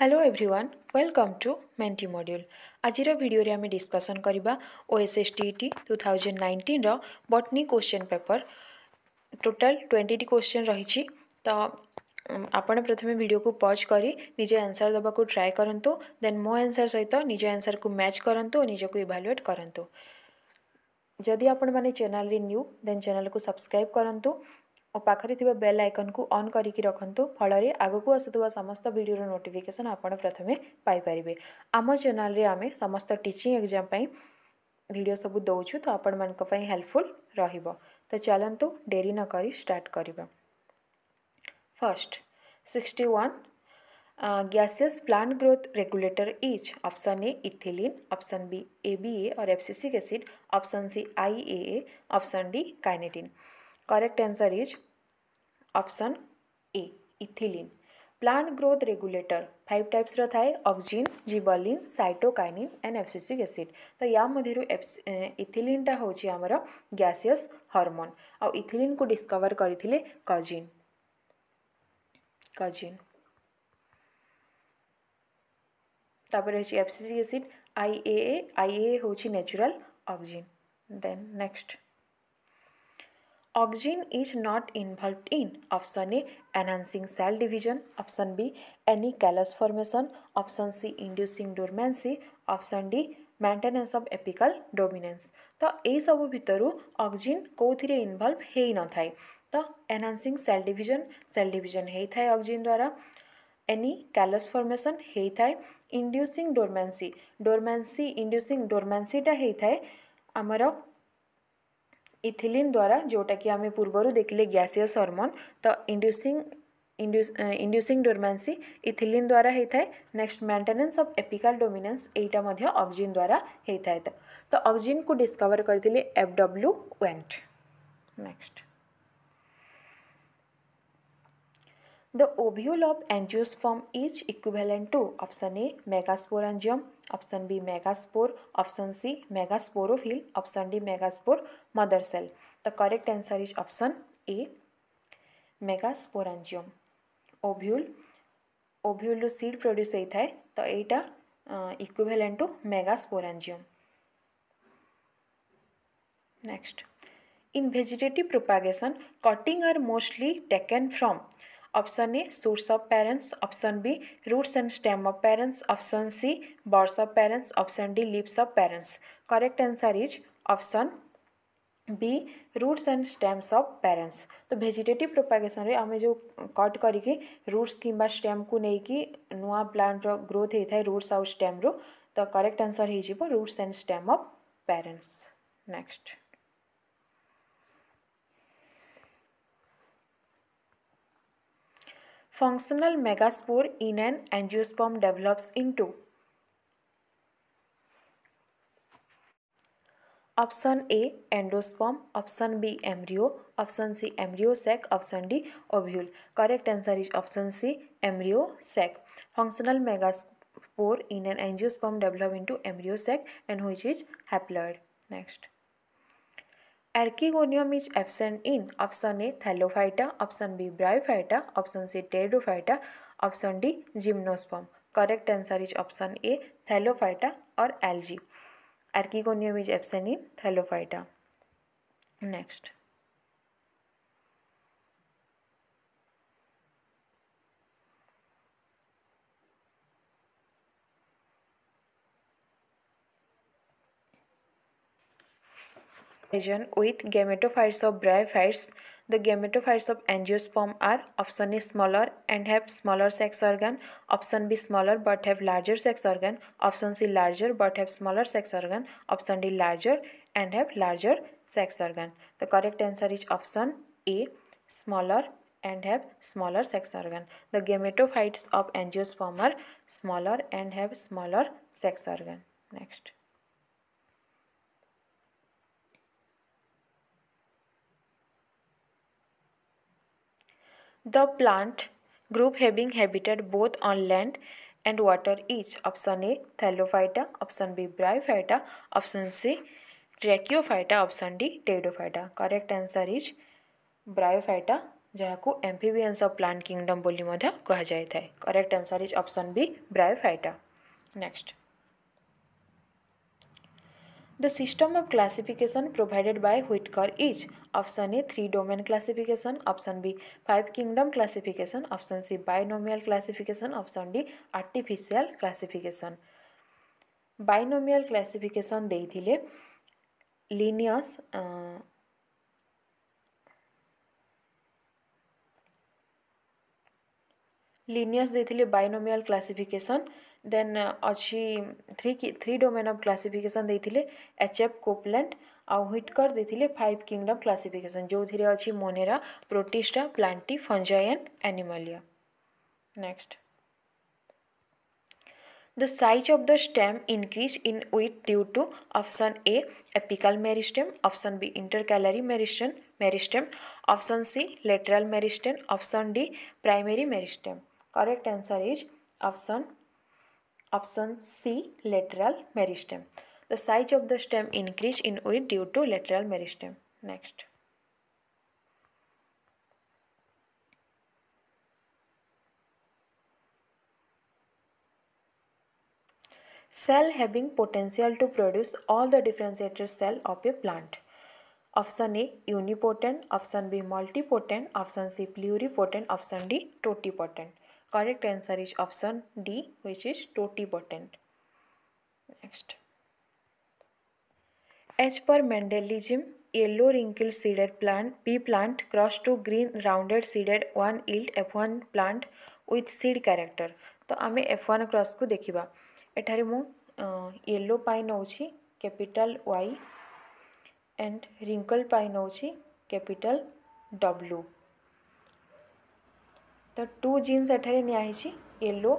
Hello everyone welcome to mentee module आज video आम discussion करवा O S S T T two thousand nineteen रटनी question paper total twenty टी question रही तो आपण प्रथम वीडियो को पज कर निजे आंसर देवा ट्राए करूँ देन मो आंसर सहित तो, निज आंसर को मैच करूँ निजक इभालुएट करूँ जदि आपण मैंने चेल न्यू देन चेल को सब्सक्राइब करूँ और पाखे थोड़ा बेल आइकन को अन् करके रखु फल आगक आसुवा समस्त भिडर नोटिफिकेसन आप प्रथम पाई आम चेल आम समस्त टीचिंग एग्जाम भिड सब दौ तो आपण मानी हेल्पफुल रो चलतु डेरी नक स्टार्ट करवा first sixty one gaseous plant growth regulator is option A ethylene option B A और ए और abscisic acid option C I A option D kinetin correct answer is option A ethylene plant growth regulator five types थाए auxin gibberellin cytokinin and abscisic acid तो या ethylene टा हूँ आम गैसीय हरमोन आउ इथिलीन को डिस्कवर करते कजिन कजिन तापर एफ्सीसिक acid I A I A हूँ natural auxin then next auxin is not involve in option A enhancing cell division option B any callus formation option C inducing dormancy option D maintenance of apical dominance तो यही सब भितर अक्जिन कौन involve हो न था तो एनहांसींग सेल डिजन सेल डिजन होक्जिन द्वारा एनी कैलस फर्मेसन होता है इंड्यूसींग डोरमेन्सी डोरमेन्सी इंड्यूसींग डोरमेन्सीटा होता है आमर इथिलीन द्वारा जोटा कि आम पूर्व देखिले गैसीयस हरमोन तो इंड्यूसींग इंड्यूसींग डोरमेन्सी इथिलीन द्वारा होता है next maintenance of apical dominance यही अक्जिन द्वारा होता है तो अक्जिन को डिस्कभर करी F W Went next The ovule of angiosperm is equivalent to option A megasporangium, option B megaspore, option C megasporophyll, option D megaspore mother cell. The correct answer is option A megasporangium. Ovule ovule ରୁ seed produce ହେଇଥାଏ ତ ଏଇଟା equivalent to megasporangium. Next in vegetative propagation cutting are mostly taken from option A source of parents option B roots and stem of parents option C buds of parents option D leaves of parents correct answer is option B roots and stems of parents तो vegetative propagation आम जो cut करके roots कि stem को लेकिन नुआ plant growth होता है रूट्स आउ स्टेम तो करेक्ट आंसर हो roots and stem of parents next functional functional megaspore in an angiosperm develops into option A endosperm option B embryo option C embryo sac option D ovule correct answer is option C embryo sac functional megaspore in an angiosperm develop into embryo sac and हुई is haploid next archegonium is absent in option A thallophyta option B bryophyta option C pteridophyta option D gymnosperm correct answer is option A thallophyta और algae archegonium is absent in thallophyta next with gametophytes of bryophytes. The gametophytes of angiosperm are option A smaller and have smaller sex organ, option B smaller but have larger sex organ, option C larger but have smaller sex organ, option D larger and have larger sex organ. The correct answer is option A smaller and have smaller sex organ. The gametophytes of angiosperm are smaller and have smaller sex organ. Next. The plant group having habitat both on land and water is option A thallophyta, option B bryophyta, option C tracheophyta option D pteridophyta correct answer is bryophyta को amphibians of plant kingdom बोली ମଧ୍ୟ जाए correct answer is option B bryophyta next The system of classification provided by Whitaker is option A three domain classification, option B five kingdom classification, option C binomial classification, option D artificial classification. Binomial classification देइथिले Linnaeus Linnaeus देइथिले binomial classification then अच्छी three की three domain of classification देते H F Copeland आउ ह्विटकर देते five kingdom क्लासीफिकेसन जो थी अच्छी monera protista plantae fungi and animalia next the size of the stem increase in width due to option A apical meristem option B intercalary meristem meristem option C lateral meristem option D primary meristem correct answer is option Option C lateral meristem. The size of the stem increase in width due to lateral meristem. Next. Cell having potential to produce all the differentiated cell of a plant. Option A unipotent option B multipotent option C pluripotent option D totipotent Correct answer is option D which is totipotent. Next. As per Mendelism, yellow wrinkled seeded plant B plant cross to green rounded seeded one yield F1 plant with seed character. तो आम F one cross को देखा एठार मु yellow पाई नौ capital Y and wrinkle पाई नौ कैपिटल डब्ल्यू ତ ଟୁ ଜିନ୍ସ ଏଠାରେ ନିଆହେଇଛି ୟେଲୋ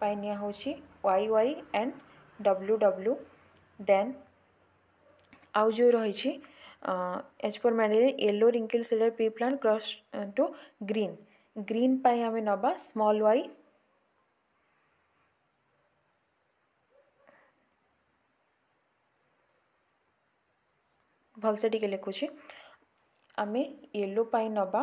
ପାଇଁ ନିଆହେଉଛି Y Y and W W then ଆଉ ଯେଉଁ ରହିଛି ଏଜ୍ ପର୍ ମ୍ୟାଣ୍ଡେରୀ ୟେଲୋ ରିଙ୍କିଲ୍ ସିଡ଼ର pea plant cross to green green ପାଇଁ ଆମେ ନେବା ସ୍ମଲ୍ ୱାଇ ଭଲସେ ଟିକେ ଲେଖୁଛି ଆମେ ୟେଲୋ ପାଇଁ ନେବା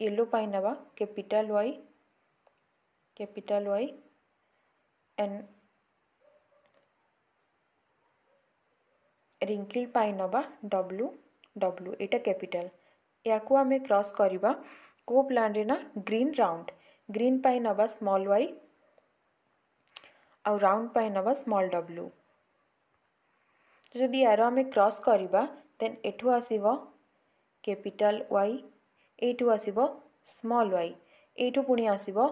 येलो पाई नवा capital Y capital Y and wrinkle पाई नवा डब्ल्यू डब्ल्यू एटा कैपिटाल या को आम क्रस करवा को प्लान ना ग्रीन राउंड ग्रीन पाई नवा स्मल वाई आउ राउंड पाई नवा स्मल डब्लू जदि यार आम क्रस करवा देन एठू आसव कैपिटल वाई ଏଇଠୁ ଆସିବ ସ୍ମଲ୍ ୱାଇ ଏଇଠୁ ପୁଣି ଆସିବ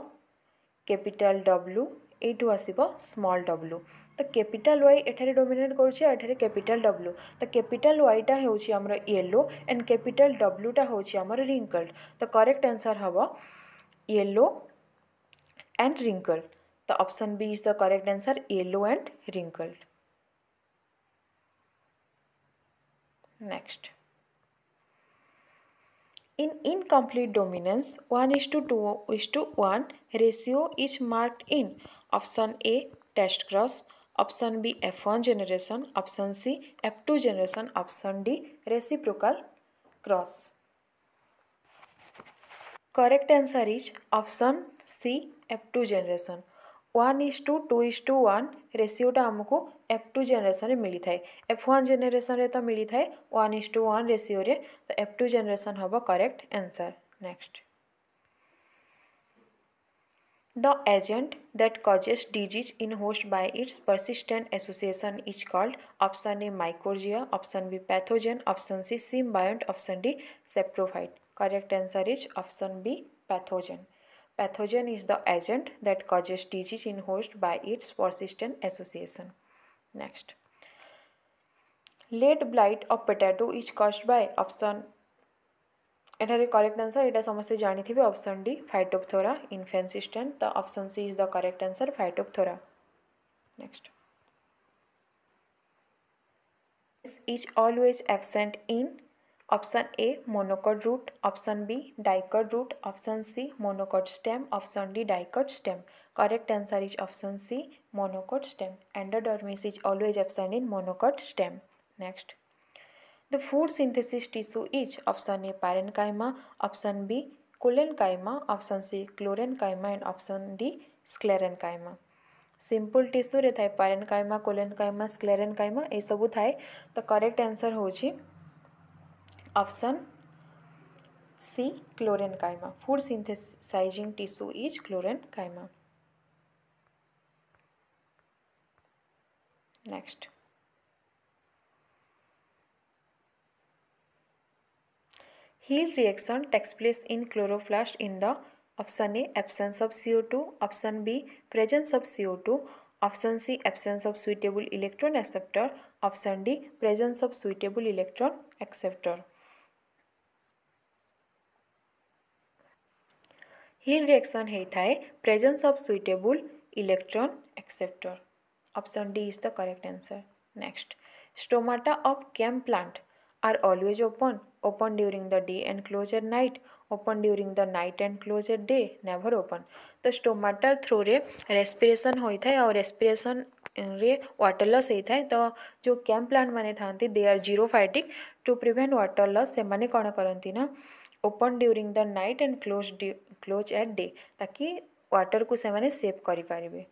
କ୍ୟାପିଟାଲ୍ ଡବ୍ଲୁ ଏଇଠୁ ଆସିବ ସ୍ମଲ୍ ଡବ୍ଲୁ ତ କ୍ୟାପିଟାଲ୍ ୱାଇ ଏଠାରେ ଡୋମିନେଟ୍ କରୁଛି ଆଉ ଏଠାରେ କ୍ୟାପିଟାଲ୍ ଡବ୍ଲୁ ତ କ୍ୟାପିଟାଲ୍ ୱାଇଟା ହେଉଛି ଆମର ୟେଲୋ ଆଣ୍ଡ କ୍ୟାପିଟାଲ୍ ଡବ୍ଲୁଟା ହେଉଛି ଆମର ରିଙ୍କଲ୍ଡ ତ କରେକ୍ଟ ଆନ୍ସର୍ ହେବ ୟେଲୋ ଆଣ୍ଡ ରିଙ୍କଲ୍ଡ ତ option B is the correct answer yellow and wrinkled next In incomplete dominance, 1 is to 2 is to 1 ratio is marked in option A test cross, option B F1 generation, option C F2 generation, option D reciprocal cross. Correct answer is option C F2 generation. One is two two is two one रेसीोटा आमुक F two जेनेसन मिली थाए F one जेनेसन तो मिली थाए one is two one रेसीोरे तो F two generation हम correct answer next the agent that causes disease in host by its persistent association is called option A microgia option B pathogen option C symbiont option D saprophyte correct answer is option B pathogen Pathogen is the agent that causes disease in host by its persistent association. Next. Late blight of potato is caused by option এটার correct answer এটা সমস্ত জাঁথিবে option D phytophthora infestans তো option C is the correct answer phytophthora next is always absent in option A monocot root option B dicot root option C monocot stem option D dicot stem correct answer is option C monocot stem endodermis is always absent in monocot stem next the food synthesis tissue is option A parenchyma option B कुलन कायमा option C क्लोरेन एंड option D sclerenchyma simple tissue रे थाए barren कायमा कुलन कायमा स्क्लेरेन ये सब थाए तो करेक्ट आंसर हो option C chlorenchyma food synthesizing tissue is chlorenchyma next Hill reaction takes place in chloroplast in the option A absence of CO two option B presence of CO two option C absence of suitable electron acceptor option D presence of suitable electron acceptor Hill reaction होता है presence of suitable electron acceptor option D is the correct answer next stomata of cam plant are always open open during the day and close at night open during the night and close at day never open तो stomata through रे respiration होता है और respiration रे water लस होता है तो जो कैम प्लांट मैंने था they are xerophytic to prevent water loss से कौन करती ना open during the night and close close at day ताकि वाटर को सेने सेव करेंगे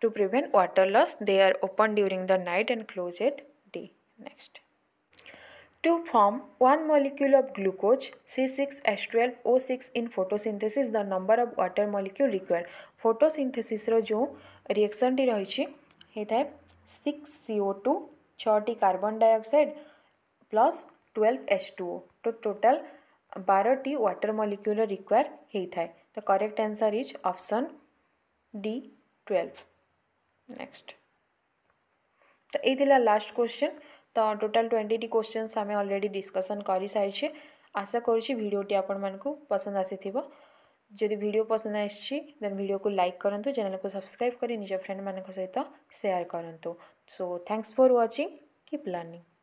to prevent water loss they are open during the night and close at day next to form one molecule of glucose C six S twelve O six in photo photosynthesis the number of water molecule require photosynthesis जो reaction T रही था six CO two carbon dioxide plus twelve H two O to total बारटी water molecule require होता है तो correct answer is option D twelve next तो ये last question तो टोटल ट्वेंटी क्वेश्चन आम अलरेडी डिस्कसन कर सारी आशा करीडियोटी आपको पसंद आसी जदि भिड पसंद आन भिड को लाइक करूँ चैनल को सब्सक्राइब कर निज फ्रेंड मान सहित सेयार करूँ so thanks for watching keep learning